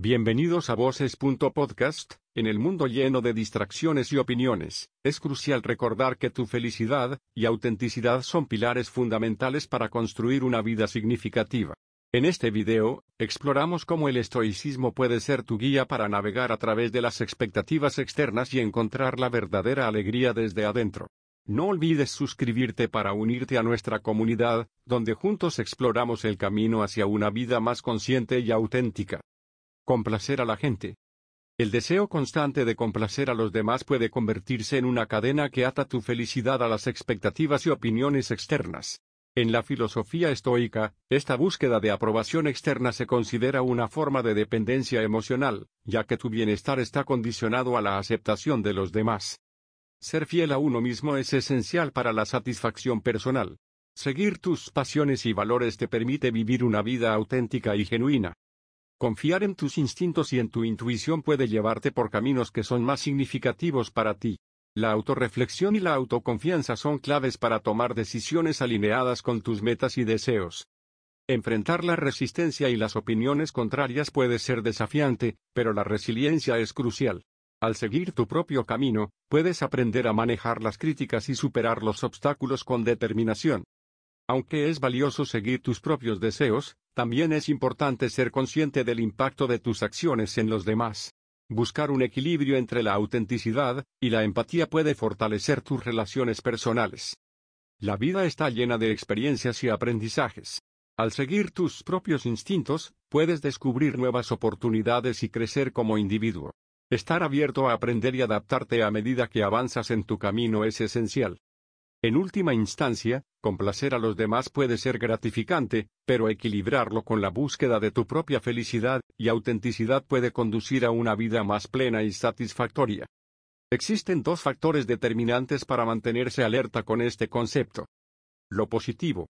Bienvenidos a voces.podcast, en el mundo lleno de distracciones y opiniones, es crucial recordar que tu felicidad y autenticidad son pilares fundamentales para construir una vida significativa. En este video, exploramos cómo el estoicismo puede ser tu guía para navegar a través de las expectativas externas y encontrar la verdadera alegría desde adentro. No olvides suscribirte para unirte a nuestra comunidad, donde juntos exploramos el camino hacia una vida más consciente y auténtica complacer a la gente. El deseo constante de complacer a los demás puede convertirse en una cadena que ata tu felicidad a las expectativas y opiniones externas. En la filosofía estoica, esta búsqueda de aprobación externa se considera una forma de dependencia emocional, ya que tu bienestar está condicionado a la aceptación de los demás. Ser fiel a uno mismo es esencial para la satisfacción personal. Seguir tus pasiones y valores te permite vivir una vida auténtica y genuina. Confiar en tus instintos y en tu intuición puede llevarte por caminos que son más significativos para ti. La autorreflexión y la autoconfianza son claves para tomar decisiones alineadas con tus metas y deseos. Enfrentar la resistencia y las opiniones contrarias puede ser desafiante, pero la resiliencia es crucial. Al seguir tu propio camino, puedes aprender a manejar las críticas y superar los obstáculos con determinación. Aunque es valioso seguir tus propios deseos, también es importante ser consciente del impacto de tus acciones en los demás. Buscar un equilibrio entre la autenticidad y la empatía puede fortalecer tus relaciones personales. La vida está llena de experiencias y aprendizajes. Al seguir tus propios instintos, puedes descubrir nuevas oportunidades y crecer como individuo. Estar abierto a aprender y adaptarte a medida que avanzas en tu camino es esencial. En última instancia, complacer a los demás puede ser gratificante, pero equilibrarlo con la búsqueda de tu propia felicidad y autenticidad puede conducir a una vida más plena y satisfactoria. Existen dos factores determinantes para mantenerse alerta con este concepto. Lo positivo.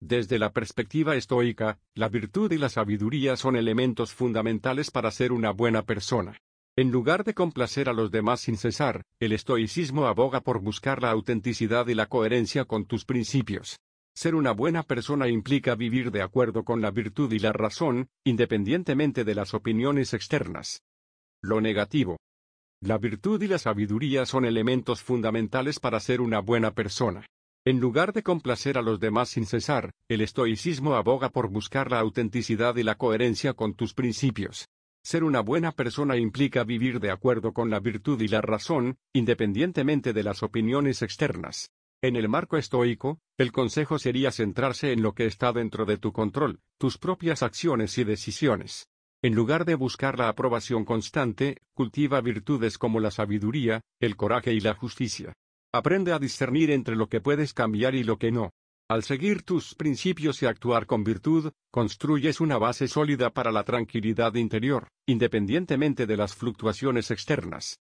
Desde la perspectiva estoica, la virtud y la sabiduría son elementos fundamentales para ser una buena persona. En lugar de complacer a los demás sin cesar, el estoicismo aboga por buscar la autenticidad y la coherencia con tus principios. Ser una buena persona implica vivir de acuerdo con la virtud y la razón, independientemente de las opiniones externas. Lo negativo. La virtud y la sabiduría son elementos fundamentales para ser una buena persona. En lugar de complacer a los demás sin cesar, el estoicismo aboga por buscar la autenticidad y la coherencia con tus principios. Ser una buena persona implica vivir de acuerdo con la virtud y la razón, independientemente de las opiniones externas. En el marco estoico, el consejo sería centrarse en lo que está dentro de tu control, tus propias acciones y decisiones. En lugar de buscar la aprobación constante, cultiva virtudes como la sabiduría, el coraje y la justicia. Aprende a discernir entre lo que puedes cambiar y lo que no. Al seguir tus principios y actuar con virtud, construyes una base sólida para la tranquilidad interior, independientemente de las fluctuaciones externas.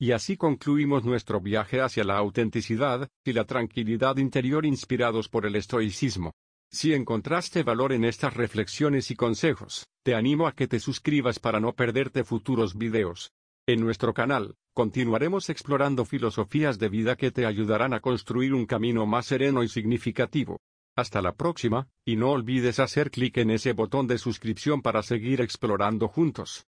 Y así concluimos nuestro viaje hacia la autenticidad y la tranquilidad interior inspirados por el estoicismo. Si encontraste valor en estas reflexiones y consejos, te animo a que te suscribas para no perderte futuros videos. En nuestro canal, continuaremos explorando filosofías de vida que te ayudarán a construir un camino más sereno y significativo. Hasta la próxima, y no olvides hacer clic en ese botón de suscripción para seguir explorando juntos.